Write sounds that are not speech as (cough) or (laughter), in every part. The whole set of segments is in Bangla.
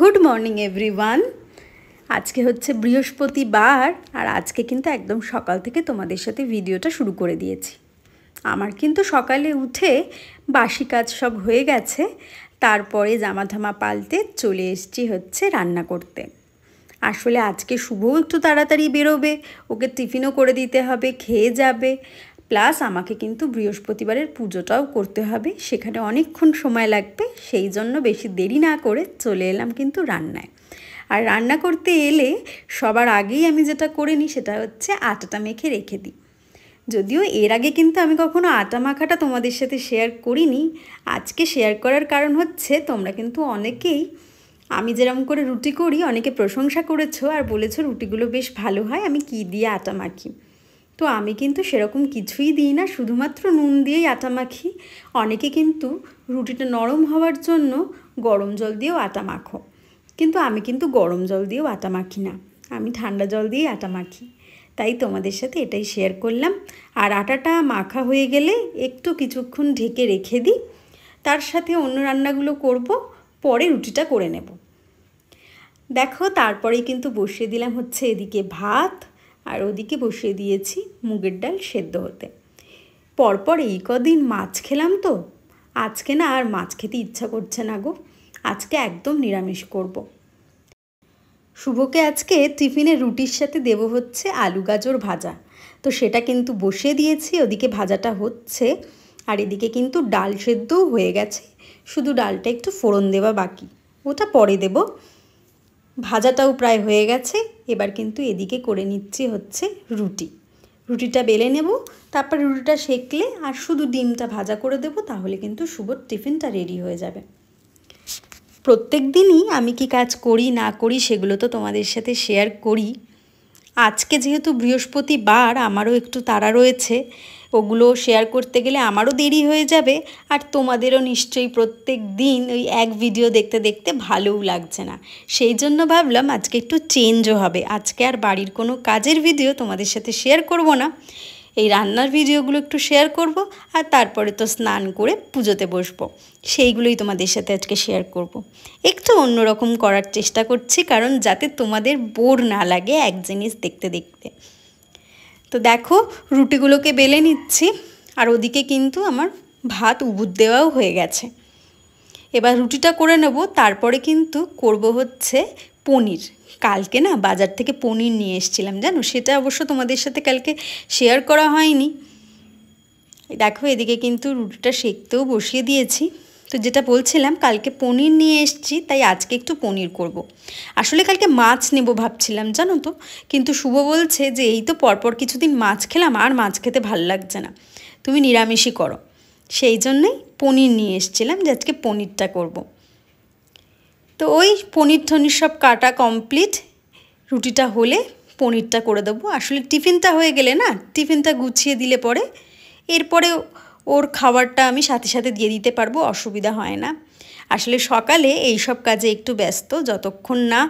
গুড মর্নিং এভরিওয়ান আজকে হচ্ছে বৃহস্পতিবার আর আজকে কিন্তু একদম সকাল থেকে তোমাদের সাথে ভিডিওটা শুরু করে দিয়েছি আমার কিন্তু সকালে উঠে বাসি কাজ সব হয়ে গেছে তারপরে জামা ধামা পাল্টে চলে এসছি হচ্ছে রান্না করতে আসলে আজকে শুভও একটু তাড়াতাড়ি বেরোবে ওকে টিফিনও করে দিতে হবে খেয়ে যাবে প্লাস আমাকে কিন্তু বৃহস্পতিবারের পুজোটাও করতে হবে সেখানে অনেকক্ষণ সময় লাগবে সেই জন্য বেশি দেরি না করে চলে এলাম কিন্তু রান্নায় আর রান্না করতে এলে সবার আগেই আমি যেটা করে নিই সেটা হচ্ছে আটাটা মেখে রেখে দিই যদিও এর আগে কিন্তু আমি কখনো আটা মাখাটা তোমাদের সাথে শেয়ার করিনি আজকে শেয়ার করার কারণ হচ্ছে তোমরা কিন্তু অনেকেই আমি যেরকম করে রুটি করি অনেকে প্রশংসা করেছো আর বলেছো রুটিগুলো বেশ ভালো হয় আমি কি দিয়ে আটা মাখি তো আমি কিন্তু সেরকম কিছুই দিই না শুধুমাত্র নুন দিয়েই আটা মাখি অনেকে কিন্তু রুটিটা নরম হওয়ার জন্য গরম জল দিয়েও আটা মাখো কিন্তু আমি কিন্তু গরম জল দিয়েও আটা মাখি না আমি ঠান্ডা জল দিয়েই আটা মাখি তাই তোমাদের সাথে এটাই শেয়ার করলাম আর আটাটা মাখা হয়ে গেলে একটু কিছুক্ষণ ঢেকে রেখে দিই তার সাথে অন্য রান্নাগুলো করব পরে রুটিটা করে নেব দেখো তারপরেই কিন্তু বসিয়ে দিলাম হচ্ছে এদিকে ভাত আর ওদিকে বসিয়ে দিয়েছি মুগের ডাল সেদ্ধ হতে পরপর এই কদিন মাছ খেলাম তো আজকে না আর মাছ খেতে ইচ্ছা করছে না গো আজকে একদম নিরামিষ করব। শুভকে আজকে টিফিনে রুটির সাথে দেব হচ্ছে আলু গাজর ভাজা তো সেটা কিন্তু বসিয়ে দিয়েছি ওদিকে ভাজাটা হচ্ছে আর এদিকে কিন্তু ডাল সেদ্ধও হয়ে গেছে শুধু ডালটা একটু ফোড়ন দেওয়া বাকি ওটা পরে দেবো ভাজাটাও প্রায় হয়ে গেছে এবার কিন্তু এদিকে করে নিচ্ছি হচ্ছে রুটি রুটিটা বেলে নেব তারপর রুটিটা সেঁকলে আর শুধু ডিমটা ভাজা করে দেব তাহলে কিন্তু শুভর টিফিনটা রেডি হয়ে যাবে প্রত্যেক দিনই আমি কি কাজ করি না করি সেগুলো তো তোমাদের সাথে শেয়ার করি আজকে যেহেতু বৃহস্পতিবার আমারও একটু তাড়া রয়েছে ওগুলো শেয়ার করতে গেলে আমারও দেরি হয়ে যাবে আর তোমাদেরও নিশ্চয়ই প্রত্যেক দিন ওই এক ভিডিও দেখতে দেখতে ভালোও লাগছে না সেই জন্য ভাবলাম আজকে একটু চেঞ্জও হবে আজকে আর বাড়ির কোনো কাজের ভিডিও তোমাদের সাথে শেয়ার করব না এই রান্নার ভিডিওগুলো একটু শেয়ার করব আর তারপরে তো স্নান করে পুজোতে বসবো সেইগুলোই তোমাদের সাথে আজকে শেয়ার করব। একটু অন্যরকম করার চেষ্টা করছি কারণ যাতে তোমাদের বোর না লাগে এক জিনিস দেখতে দেখতে তো দেখো রুটিগুলোকে বেলে নিচ্ছি আর ওদিকে কিন্তু আমার ভাত উবুদ দেওয়াও হয়ে গেছে এবার রুটিটা করে নেব তারপরে কিন্তু করব হচ্ছে পনির কালকে না বাজার থেকে পনির নিয়ে এসেছিলাম জানো সেটা অবশ্য তোমাদের সাথে কালকে শেয়ার করা হয়নি দেখো এদিকে কিন্তু রুটিটা সেঁকতেও বসিয়ে দিয়েছি তো যেটা বলছিলাম কালকে পনির নিয়ে এসছি তাই আজকে একটু পনির করব। আসলে কালকে মাছ নেব ভাবছিলাম জানো তো কিন্তু শুভ বলছে যে এই তো পরপর কিছুদিন মাছ খেলাম আর মাছ খেতে ভালো লাগছে না তুমি নিরামিষই করো সেই জন্যই পনির নিয়ে এসছিলাম যে আজকে পনিরটা করবো তো ওই পনির ঠনির সব কাটা কমপ্লিট রুটিটা হলে পনিরটা করে দেবো আসলে টিফিনটা হয়ে গেলে না টিফিনটা গুছিয়ে দিলে পরে এরপরে ওর খাবারটা আমি সাথে সাথে দিয়ে দিতে পারবো অসুবিধা হয় না আসলে সকালে এই সব কাজে একটু ব্যস্ত যতক্ষণ না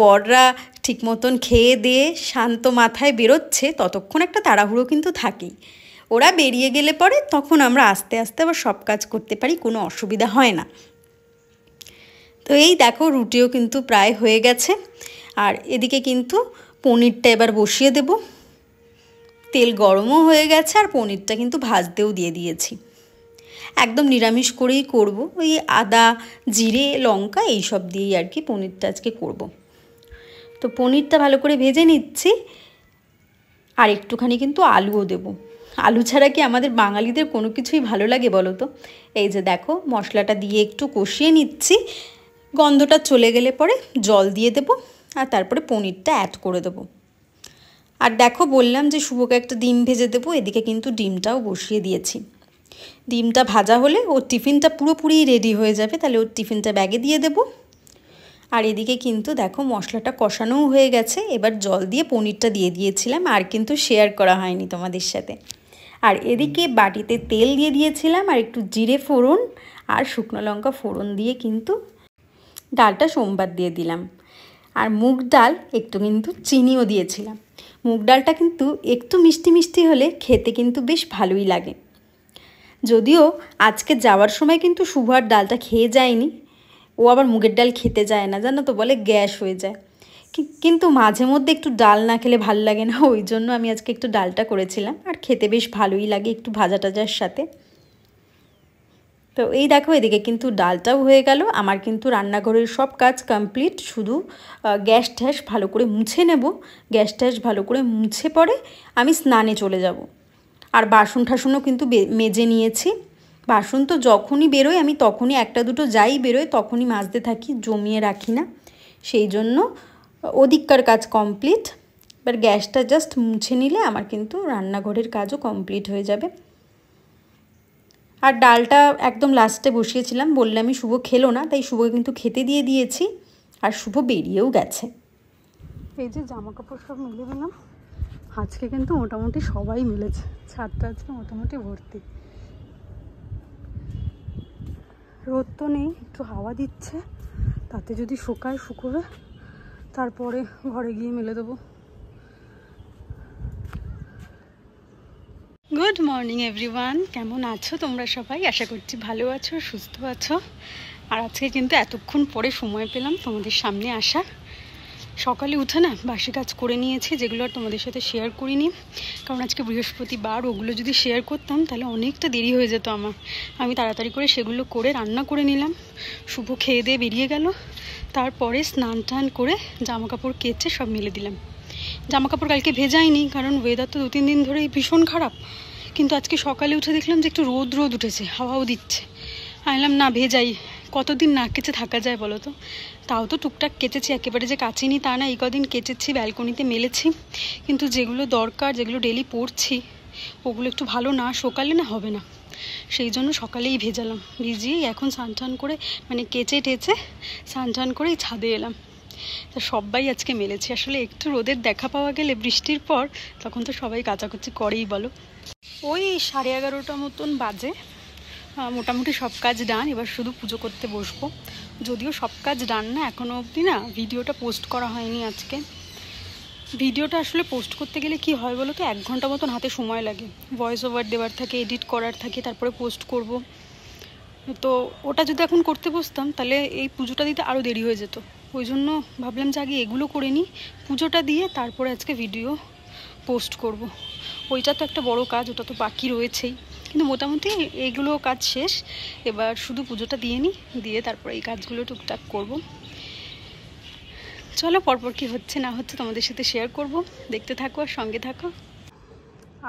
বররা ঠিক মতন খেয়ে দিয়ে শান্ত মাথায় বেরোচ্ছে ততক্ষণ একটা তাড়াহুড়ো কিন্তু থাকেই ওরা বেরিয়ে গেলে পরে তখন আমরা আস্তে আস্তে আবার সব কাজ করতে পারি কোনো অসুবিধা হয় না তো এই দেখো রুটিও কিন্তু প্রায় হয়ে গেছে আর এদিকে কিন্তু পনিরটা এবার বসিয়ে দেব তেল গরমও হয়ে গেছে আর পনিরটা কিন্তু ভাজতেও দিয়ে দিয়েছি একদম নিরামিষ করেই করব ওই আদা জিরে লঙ্কা এইসব দিয়েই আর কি পনিরটা আজকে করব। তো পনিরটা ভালো করে ভেজে নিচ্ছি আর একটুখানি কিন্তু আলুও দেব আলু ছাড়া কি আমাদের বাঙালিদের কোনো কিছুই ভালো লাগে বলো তো এই যে দেখো মশলাটা দিয়ে একটু কষিয়ে নিচ্ছি গন্ধটা চলে গেলে পরে জল দিয়ে দেব আর তারপরে পনিরটা অ্যাড করে দেব আর দেখো বললাম যে শুভকে একটা ডিম ভেজে দেবো এদিকে কিন্তু ডিমটাও বসিয়ে দিয়েছি ডিমটা ভাজা হলে ওর টিফিনটা পুরোপুরি রেডি হয়ে যাবে তাহলে ওর টিফিনটা ব্যাগে দিয়ে দেব আর এদিকে কিন্তু দেখো মশলাটা কষানোও হয়ে গেছে এবার জল দিয়ে পনিরটা দিয়ে দিয়েছিলাম আর কিন্তু শেয়ার করা হয়নি তোমাদের সাথে আর এদিকে বাটিতে তেল দিয়ে দিয়েছিলাম আর একটু জিরে ফোড়ন আর শুকনো লঙ্কা ফোড়ন দিয়ে কিন্তু ডালটা সোমবার দিয়ে দিলাম আর মুগ ডাল একটু কিন্তু চিনিও দিয়েছিলাম মুগ ডালটা কিন্তু একটু মিষ্টি মিষ্টি হলে খেতে কিন্তু বেশ ভালোই লাগে যদিও আজকে যাওয়ার সময় কিন্তু শুভার ডালটা খেয়ে যায়নি ও আবার মুগের ডাল খেতে যায় না জানো তো বলে গ্যাস হয়ে যায় কিন্তু মাঝে মধ্যে একটু ডাল না খেলে ভালো লাগে না ওই জন্য আমি আজকে একটু ডালটা করেছিলাম আর খেতে বেশ ভালোই লাগে একটু ভাজা টাজার সাথে তো এই দেখো এদিকে কিন্তু ডালটাও হয়ে গেল আমার কিন্তু রান্নাঘরের সব কাজ কমপ্লিট শুধু গ্যাস ট্যাস ভালো করে মুছে নেব গ্যাস ট্যাস ভালো করে মুছে পরে আমি স্নানে চলে যাব আর বাসন ঠাসনও কিন্তু মেজে নিয়েছি বাসন তো যখনই বেরোয় আমি তখনই একটা দুটো যাই বেরোয় তখনই মাজতে থাকি জমিয়ে রাখি না সেই জন্য ওদিককার কাজ কমপ্লিট এবার গ্যাসটা জাস্ট মুছে নিলে আমার কিন্তু রান্নাঘরের কাজও কমপ্লিট হয়ে যাবে আর ডালটা একদম লাস্টে বসিয়েছিলাম বললে আমি শুভ খেলো না তাই শুভ কিন্তু খেতে দিয়ে দিয়েছি আর শুভ বেরিয়েও গেছে এই যে জামা কাপড় সব মিলে দিলাম আজকে কিন্তু মোটামুটি সবাই মিলেছে ছাদটা আজকে মোটামুটি ভর্তি রোদ তো নেই একটু হাওয়া দিচ্ছে তাতে যদি শুকায় শুকোবে তারপরে ঘরে গিয়ে মেলে দেবো গুড মর্নিং এভরিওয়ান কেমন আছো তোমরা সবাই আশা করছি ভালো আছো সুস্থ আছো আর আজকে কিন্তু এতক্ষণ পরে সময় পেলাম তোমাদের সামনে আসা সকালে উঠে না বাসি কাজ করে নিয়েছি যেগুলো আর তোমাদের সাথে শেয়ার করিনি কারণ আজকে বৃহস্পতিবার ওগুলো যদি শেয়ার করতাম তাহলে অনেকটা দেরি হয়ে যেত আমার আমি তাড়াতাড়ি করে সেগুলো করে রান্না করে নিলাম শুভ খেয়ে দিয়ে বেরিয়ে গেল তারপরে স্নান টান করে জামা কাপড় কেচে সব মিলে দিলাম জামা কাপড় কালকে ভেজাইনি কারণ ওয়েদার তো দু তিন দিন ধরে ভীষণ খারাপ কিন্তু আজকে সকালে উঠে দেখলাম যে একটু রোদ রোদ উঠেছে হাওয়াও দিচ্ছে আনলাম না ভেজাই কতদিন না কেচে থাকা যায় বলো তো তাও তো টুকটাক কেচেছি একেবারে যে কাচিনি তা না এই কদিন কেচেছি ব্যালকনিতে মেলেছি কিন্তু যেগুলো দরকার যেগুলো ডেলি পড়ছি ওগুলো একটু ভালো না সকালে না হবে না সেই জন্য সকালেই ভেজালাম ভিজিয়ে এখন স্নান করে মানে কেচে টেচে স্নান করে ছাদে এলাম তা সবাই আজকে মেলেছে আসলে একটু রোদের দেখা পাওয়া গেলে বৃষ্টির পর তখন তো সবাই কাচাকুচি করেই বলো ওই সাড়ে এগারোটা মতন বাজে মোটামুটি সব কাজ ডান এবার শুধু পুজো করতে বসবো যদিও সব কাজ ডান না এখনও অবধি না ভিডিওটা পোস্ট করা হয়নি আজকে ভিডিওটা আসলে পোস্ট করতে গেলে কি হয় বলো তো এক ঘন্টা মতন হাতে সময় লাগে ভয়েস ওভার দেওয়ার থাকে এডিট করার থাকে তারপরে পোস্ট করব তো ওটা যদি এখন করতে বসতাম তাহলে এই পুজোটা দিতে আরও দেরি হয়ে যেত ওই জন্য ভাবলাম যে আগে এগুলো করে নিই পুজোটা দিয়ে তারপরে আজকে ভিডিও পোস্ট করব। ওইটা তো একটা বড় কাজ ওটা তো বাকি রয়েছেই কিন্তু মোটামুটি এগুলো কাজ শেষ এবার শুধু পুজোটা দিয়ে নিই দিয়ে তারপরে এই কাজগুলো টুকটাক করব। চলো পরপর কি হচ্ছে না হচ্ছে তোমাদের সাথে শেয়ার করব দেখতে থাকো আর সঙ্গে থাকো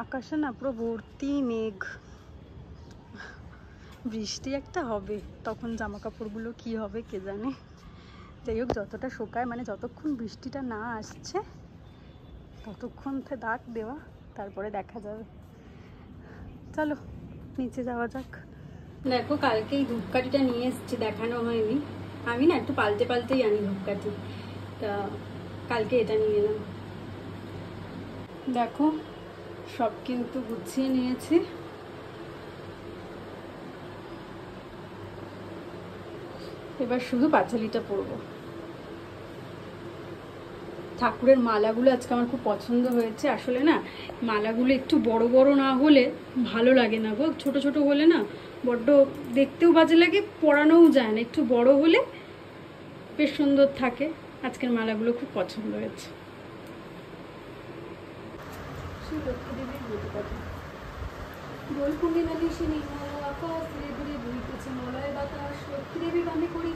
আকাশে না পুরো ভর্তি মেঘ বৃষ্টি একটা হবে তখন জামা কাপড়গুলো কী হবে কে জানে যাই হোক যতটা শোকায় মানে যতক্ষণ বৃষ্টিটা না আসছে ততক্ষণ দাগ দেওয়া তারপরে দেখা যাবে চলো নিচে যাওয়া যাক দেখো কালকে এই ধূপকাঠিটা নিয়ে এসছি দেখানো হয়নি আমি না একটু পাল্টে পাল্টেই আনি ধূপকাঠি তা কালকে এটা নিয়ে এলাম দেখো সব কিন্তু গুছিয়ে নিয়েছি এবার শুধু পাঁচালিটা পড়বো ঠাকুরের মালাগুলো আজকে আমার খুব পছন্দ হয়েছে আসলে না মালাগুলো একটু বড় বড় না হলে ভালো লাগে না গো ছোট ছোট হলে না বড্ড দেখতেও বাজে লাগে পরানোও যায় না একটু বড় হলে বেশ সুন্দর থাকে আজকের মালাগুলো খুব পছন্দ হয়েছে দোল পূর্ণিমালি সে নির্মল আকাশ ধীরে মলয় করি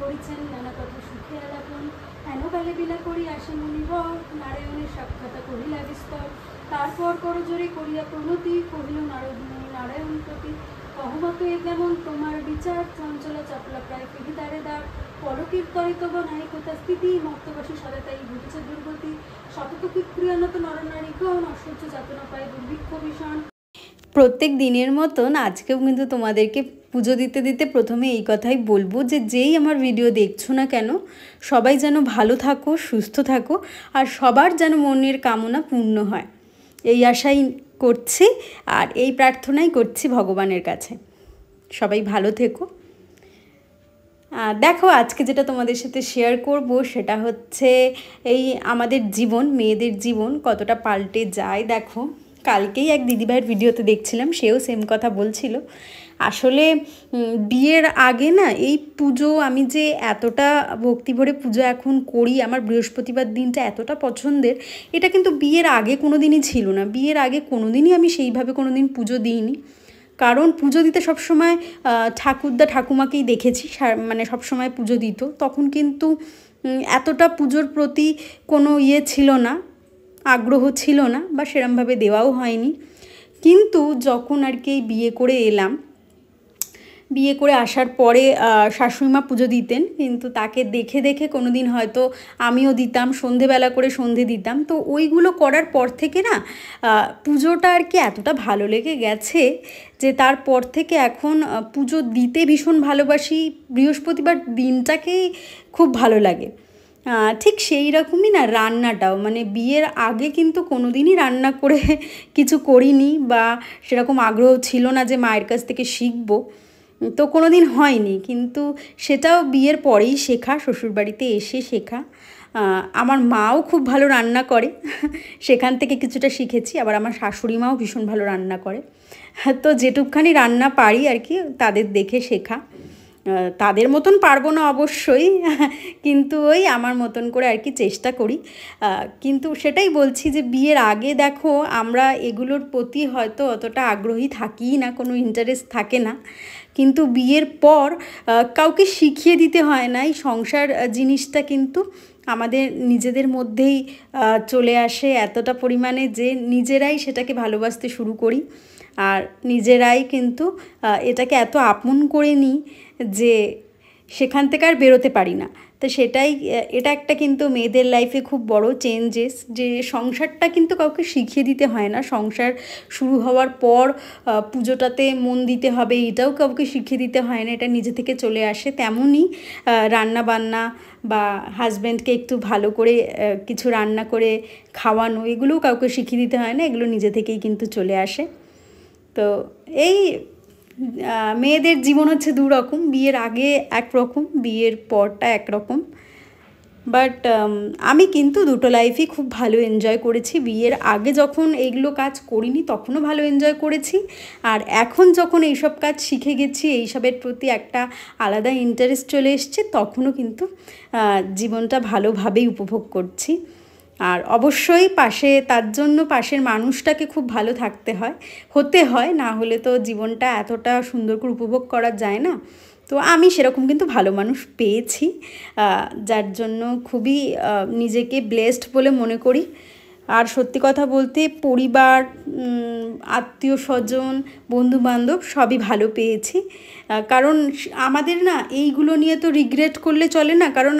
করেছেন নানা কথা সুখে আলাপন হেন বেলে বিলা করি আসে মুনিবর নারায়ণের সাক্ষাতা করিলা বিস্তর তারপর করজোরে করিয়া প্রণতি কহিল নারদ নারায়ণ প্রতি কহবত এ কেমন তোমার বিচার চঞ্চলা চপলা প্রায় ফিরি দাঁড়ে দাঁড় পরকীর পরকীর্তরে তব নায়িকতা স্থিতি মত্তবাসী সদা তাই ঘটেছে দুর্গতি শতত নরনারী নরনারীগণ অসহ্য যাতনা পায় দুর্ভিক্ষ ভীষণ প্রত্যেক দিনের মতন আজকেও কিন্তু তোমাদেরকে পুজো দিতে দিতে প্রথমে এই কথাই বলবো যে যেই আমার ভিডিও দেখছো না কেন সবাই যেন ভালো থাকো সুস্থ থাকো আর সবার যেন মনের কামনা পূর্ণ হয় এই আশাই করছি আর এই প্রার্থনাই করছি ভগবানের কাছে সবাই ভালো থেকো দেখো আজকে যেটা তোমাদের সাথে শেয়ার করব সেটা হচ্ছে এই আমাদের জীবন মেয়েদের জীবন কতটা পাল্টে যায় দেখো কালকেই এক দিদিভাইয়ের ভিডিওতে দেখছিলাম সেও সেম কথা বলছিল আসলে বিয়ের আগে না এই পুজো আমি যে এতটা ভক্তি ভরে পুজো এখন করি আমার বৃহস্পতিবার দিনটা এতটা পছন্দের এটা কিন্তু বিয়ের আগে কোনো দিনই ছিল না বিয়ের আগে কোনো দিনই আমি সেইভাবে কোনো দিন পুজো দিইনি কারণ পুজো দিতে সবসময় ঠাকুরদা ঠাকুমাকেই দেখেছি মানে সবসময় পুজো দিত তখন কিন্তু এতটা পুজোর প্রতি কোনো ইয়ে ছিল না আগ্রহ ছিল না বা সেরমভাবে দেওয়াও হয়নি কিন্তু যখন আর কি বিয়ে করে এলাম বিয়ে করে আসার পরে শাশুড়িমা পুজো দিতেন কিন্তু তাকে দেখে দেখে কোনো দিন হয়তো আমিও দিতাম সন্ধেবেলা করে সন্ধে দিতাম তো ওইগুলো করার পর থেকে না পুজোটা আর কি এতটা ভালো লেগে গেছে যে তারপর থেকে এখন পুজো দিতে ভীষণ ভালোবাসি বৃহস্পতিবার দিনটাকেই খুব ভালো লাগে ঠিক সেই রকমই না রান্নাটাও মানে বিয়ের আগে কিন্তু কোনো দিনই রান্না করে (laughs) কিছু করিনি বা সেরকম আগ্রহ ছিল না যে মায়ের কাছ থেকে শিখব তো কোনো দিন হয়নি কিন্তু সেটাও বিয়ের পরেই শেখা শ্বশুরবাড়িতে এসে শেখা আমার মাও খুব ভালো রান্না করে (laughs) সেখান থেকে কিছুটা শিখেছি আবার আমার শাশুড়ি মাও ভীষণ ভালো রান্না করে তো যেটুকখানি রান্না পারি আর কি তাদের দেখে শেখা তাদের মতন পারবো না অবশ্যই (laughs) কিন্তু ওই আমার মতন করে আর কি চেষ্টা করি কিন্তু সেটাই বলছি যে বিয়ের আগে দেখো আমরা এগুলোর প্রতি হয়তো অতটা আগ্রহী থাকি না কোনো ইন্টারেস্ট থাকে না কিন্তু বিয়ের পর কাউকে শিখিয়ে দিতে হয় না এই সংসার জিনিসটা কিন্তু আমাদের নিজেদের মধ্যেই চলে আসে এতটা পরিমাণে যে নিজেরাই সেটাকে ভালোবাসতে শুরু করি আর নিজেরাই কিন্তু এটাকে এত আপন করে নিই যে সেখান থেকে আর বেরোতে পারি না তো সেটাই এটা একটা কিন্তু মেয়েদের লাইফে খুব বড় চেঞ্জেস যে সংসারটা কিন্তু কাউকে শিখিয়ে দিতে হয় না সংসার শুরু হওয়ার পর পুজোটাতে মন দিতে হবে এটাও কাউকে শিখিয়ে দিতে হয় না এটা নিজে থেকে চলে আসে তেমনই রান্না বান্না বা হাজব্যান্ডকে একটু ভালো করে কিছু রান্না করে খাওয়ানো এগুলোও কাউকে শিখিয়ে দিতে হয় না এগুলো নিজে থেকেই কিন্তু চলে আসে তো এই মেয়েদের জীবন হচ্ছে দু রকম বিয়ের আগে একরকম বিয়ের পরটা একরকম বাট um, আমি কিন্তু দুটো লাইফই খুব ভালো এনজয় করেছি বিয়ের আগে যখন এইগুলো কাজ করিনি তখনও ভালো এনজয় করেছি আর এখন যখন এইসব কাজ শিখে গেছি এইসবের প্রতি একটা আলাদা ইন্টারেস্ট চলে এসছে তখনও কিন্তু জীবনটা ভালোভাবেই উপভোগ করছি আর অবশ্যই পাশে তার জন্য পাশের মানুষটাকে খুব ভালো থাকতে হয় হতে হয় না হলে তো জীবনটা এতটা সুন্দর করে উপভোগ করা যায় না তো আমি সেরকম কিন্তু ভালো মানুষ পেয়েছি যার জন্য খুবই নিজেকে ব্লেসড বলে মনে করি আর সত্যি কথা বলতে পরিবার আত্মীয় স্বজন বন্ধুবান্ধব সবই ভালো পেয়েছি কারণ আমাদের না এইগুলো নিয়ে তো রিগ্রেট করলে চলে না কারণ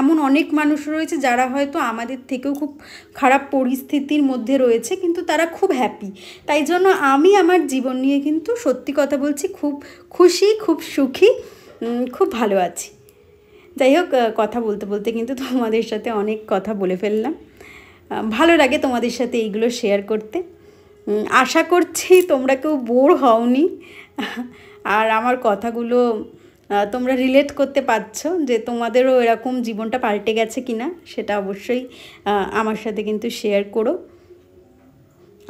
এমন অনেক মানুষ রয়েছে যারা হয়তো আমাদের থেকেও খুব খারাপ পরিস্থিতির মধ্যে রয়েছে কিন্তু তারা খুব হ্যাপি তাই জন্য আমি আমার জীবন নিয়ে কিন্তু সত্যি কথা বলছি খুব খুশি খুব সুখী খুব ভালো আছি যাই হোক কথা বলতে বলতে কিন্তু তোমাদের সাথে অনেক কথা বলে ফেললাম ভালো লাগে তোমাদের সাথে এইগুলো শেয়ার করতে আশা করছি তোমরা কেউ বোর হওনি আর আমার কথাগুলো তোমরা রিলেট করতে পারছ যে তোমাদেরও এরকম জীবনটা পাল্টে গেছে কি না সেটা অবশ্যই আমার সাথে কিন্তু শেয়ার করো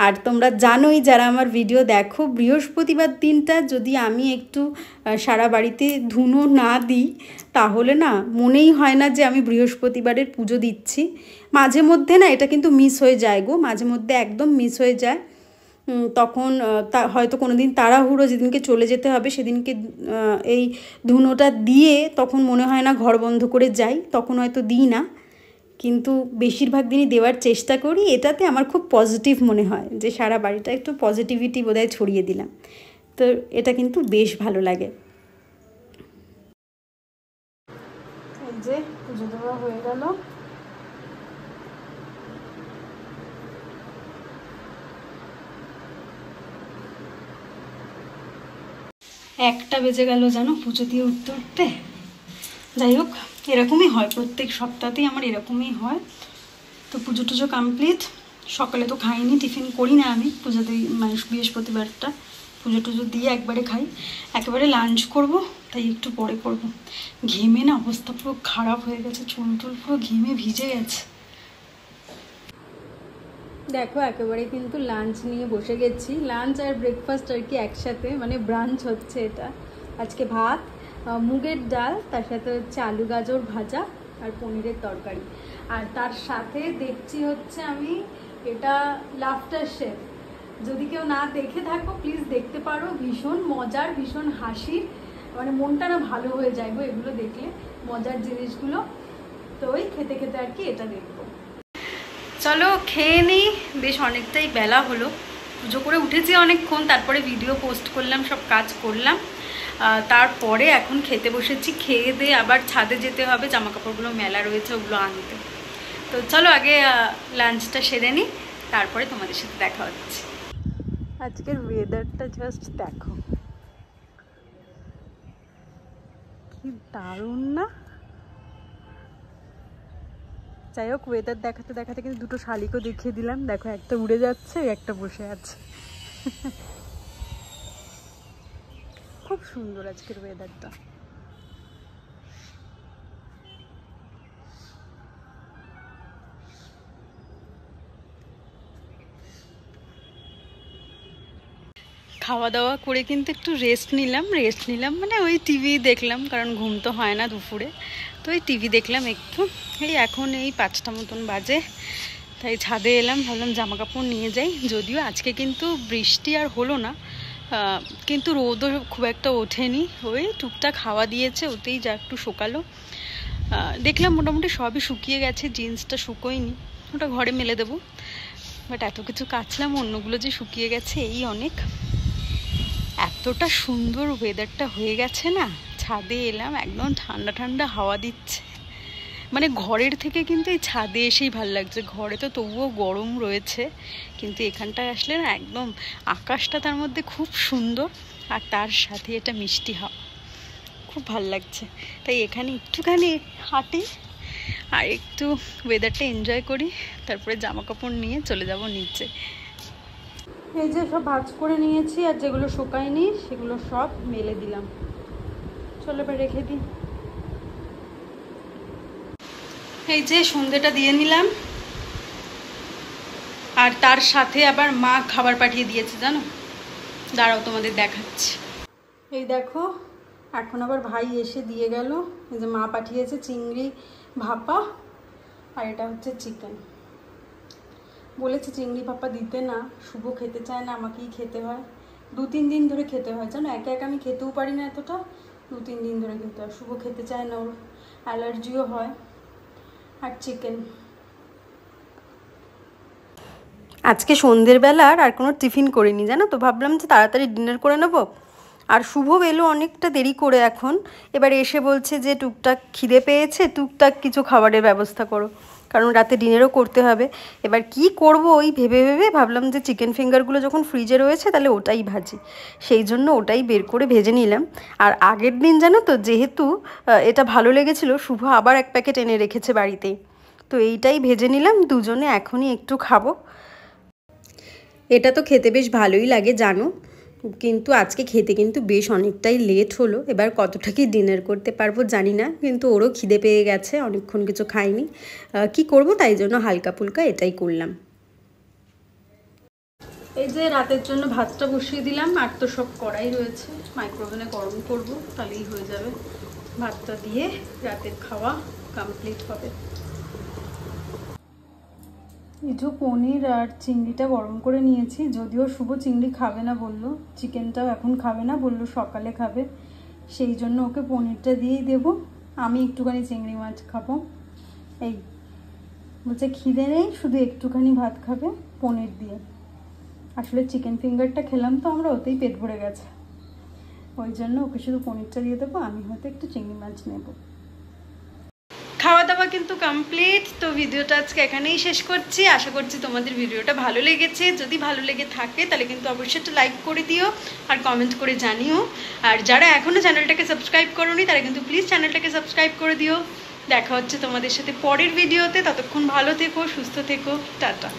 আর তোমরা জানোই যারা আমার ভিডিও দেখো বৃহস্পতিবার দিনটা যদি আমি একটু সারা বাড়িতে ধুনো না দিই তাহলে না মনেই হয় না যে আমি বৃহস্পতিবারের পুজো দিচ্ছি মাঝে মধ্যে না এটা কিন্তু মিস হয়ে যায় গো মাঝে মধ্যে একদম মিস হয়ে যায় তখন তা হয়তো কোনো দিন তাড়াহুড়ো যেদিনকে চলে যেতে হবে সেদিনকে এই ধুনোটা দিয়ে তখন মনে হয় না ঘর বন্ধ করে যাই তখন হয়তো দিই না কিন্তু বেশিরভাগ দিনই দেওয়ার চেষ্টা করি এটাতে আমার খুব পজিটিভ মনে হয় যে সারা বাড়িটা একটু পজিটিভিটি বোধ ছড়িয়ে দিলাম তো এটা কিন্তু বেশ ভালো লাগে যে পুজো দেওয়া হয়ে গেল একটা বেজে গেল জানো পুজো দিয়ে উঠতে উঠতে যাই হোক এরকমই হয় প্রত্যেক সপ্তাহতেই আমার এরকমই হয় তো পুজো টুজো কমপ্লিট সকালে তো খাইনি টিফিন করি না আমি পুজোতে মানে বৃহস্পতিবারটা পুজো টুজো দিয়ে একবারে খাই একেবারে লাঞ্চ করব তাই একটু পরে করব ঘেমে না অবস্থা পুরো খারাপ হয়ে গেছে চুল টুল পুরো ঘেমে ভিজে গেছে দেখো একেবারে কিন্তু লাঞ্চ নিয়ে বসে গেছি লাঞ্চ আর ব্রেকফাস্ট আর কি একসাথে মানে ব্রাঞ্চ হচ্ছে এটা আজকে ভাত মুগের ডাল তার সাথে হচ্ছে আলু গাজর ভাজা আর পনিরের তরকারি আর তার সাথে দেখছি হচ্ছে আমি এটা লাফটার শেফ যদি কেউ না দেখে থাকো প্লিজ দেখতে পারো ভীষণ মজার ভীষণ হাসির মানে মনটা না ভালো হয়ে যায় গো এগুলো দেখলে মজার জিনিসগুলো তো ওই খেতে খেতে আর কি এটা দেখবো চলো খেয়ে নিই বেশ অনেকটাই বেলা হলো পুজো করে উঠেছি অনেকক্ষণ তারপরে ভিডিও পোস্ট করলাম সব কাজ করলাম তারপরে এখন খেতে বসেছি খেয়ে দিয়ে আবার ছাদে যেতে হবে জামাকাপড়গুলো মেলা রয়েছে ওগুলো আনতে তো চলো আগে লাঞ্চটা সেরে নিই তারপরে তোমাদের সাথে দেখা হচ্ছে আজকের ওয়েদারটা জাস্ট দেখো কি দারুণ না যাই হোক ওয়েদার দেখাতে দেখাতে কিন্তু দুটো শালিকও দেখিয়ে দিলাম দেখো একটা উড়ে যাচ্ছে একটা বসে আছে খুব সুন্দর আজকের ওয়েদারটা খাওয়া দাওয়া করে কিন্তু একটু রেস্ট নিলাম রেস্ট নিলাম মানে ওই টিভি দেখলাম কারণ ঘুম তো হয় না দুপুরে তো এই টিভি দেখলাম একটু এই এখন এই পাঁচটা মতন বাজে তাই ছাদে এলাম ভাবলাম জামা কাপড় নিয়ে যাই যদিও আজকে কিন্তু বৃষ্টি আর হলো না কিন্তু রোদও খুব একটা ওঠেনি ওই টুকটাক হাওয়া দিয়েছে ওতেই যা একটু শোকালো দেখলাম মোটামুটি সবই শুকিয়ে গেছে জিন্সটা শুকোয়নি ওটা ঘরে মেলে দেবো বাট এত কিছু কাচলাম অন্যগুলো যে শুকিয়ে গেছে এই অনেক এতটা সুন্দর ওয়েদারটা হয়ে গেছে না ছাদে এলাম একদম ঠান্ডা ঠান্ডা হাওয়া দিচ্ছে মানে ঘরের থেকে কিন্তু এই ছাদে এসেই ভাল লাগছে ঘরে তো তবুও গরম রয়েছে কিন্তু এখানটায় আসলে না একদম আকাশটা তার মধ্যে খুব সুন্দর আর তার সাথে এটা মিষ্টি হাওয়া খুব ভাল লাগছে তাই এখানে একটুখানি হাঁটি আর একটু ওয়েদারটা এনজয় করি তারপরে জামা কাপড় নিয়ে চলে যাব নিচে এই যে সব ভাজ করে নিয়েছি আর যেগুলো শুকায়নি সেগুলো সব মেলে দিলাম চলো এবার রেখে দিই এই যে সন্ধেটা দিয়ে নিলাম আর তার সাথে আবার মা খাবার পাঠিয়ে দিয়েছে জানো দাঁড়াও তোমাদের দেখাচ্ছি এই দেখো এখন আবার ভাই এসে দিয়ে গেল এই যে মা পাঠিয়েছে চিংড়ি ভাপা আর এটা হচ্ছে চিকেন বলেছে চিংড়ি ভাপা দিতে না শুভ খেতে চায় না আমাকেই খেতে হয় দু তিন দিন ধরে খেতে হয় জানো একা একা আমি খেতেও পারি না এতটা দু তিন দিন ধরে কিন্তু আর শুভ খেতে চায় না ওর অ্যালার্জিও হয় আর চিকেন আজকে সন্ধ্যের বেলার আর কোনো টিফিন করিনি জানো তো ভাবলাম যে তাড়াতাড়ি ডিনার করে নেবো আর শুভ এলো অনেকটা দেরি করে এখন এবার এসে বলছে যে টুকটাক খিদে পেয়েছে টুকটাক কিছু খাবারের ব্যবস্থা করো কারণ রাতে ডিনারও করতে হবে এবার কি করব ওই ভেবে ভেবে ভাবলাম যে চিকেন ফিঙ্গারগুলো যখন ফ্রিজে রয়েছে তাহলে ওটাই ভাজি সেই জন্য ওটাই বের করে ভেজে নিলাম আর আগের দিন জানো তো যেহেতু এটা ভালো লেগেছিল শুভ আবার এক প্যাকেট এনে রেখেছে বাড়িতেই তো এইটাই ভেজে নিলাম দুজনে এখনই একটু খাবো এটা তো খেতে বেশ ভালোই লাগে জানো কিন্তু আজকে খেতে কিন্তু বেশ অনেকটাই লেট হলো এবার কতটা কি ডিনার করতে পারবো জানি না কিন্তু ওরও খিদে পেয়ে গেছে অনেকক্ষণ কিছু খাইনি কি করব তাই জন্য হালকা ফুলকা এটাই করলাম এই যে রাতের জন্য ভাতটা বসিয়ে দিলাম আর তো সব কড়াই রয়েছে মাইক্রোওভেনে গরম করব তাহলেই হয়ে যাবে ভাতটা দিয়ে রাতের খাওয়া কমপ্লিট হবে কিছু পনির আর চিংড়িটা গরম করে নিয়েছি যদিও শুভ চিংড়ি খাবে না বলল চিকেনটাও এখন খাবে না বলল সকালে খাবে সেই জন্য ওকে পনিরটা দিয়েই দেব আমি একটুখানি চিংড়ি মাছ খাবো এই বলছে খিদে নেই শুধু একটুখানি ভাত খাবে পনির দিয়ে আসলে চিকেন ফিঙ্গারটা খেলাম তো আমরা ওতেই পেট ভরে গেছে ওই জন্য ওকে শুধু পনিরটা দিয়ে দেবো আমি হয়তো একটু চিংড়ি মাছ নেবো কিন্তু কমপ্লিট তো ভিডিওটা আজকে এখানেই শেষ করছি আশা করছি তোমাদের ভিডিওটা ভালো লেগেছে যদি ভালো লেগে থাকে তাহলে কিন্তু অবশ্যই একটা লাইক করে দিও আর কমেন্ট করে জানিও আর যারা এখনও চ্যানেলটাকে সাবস্ক্রাইব করোনি তারা কিন্তু প্লিজ চ্যানেলটাকে সাবস্ক্রাইব করে দিও দেখা হচ্ছে তোমাদের সাথে পরের ভিডিওতে ততক্ষণ ভালো থেকো সুস্থ থেকো টাটা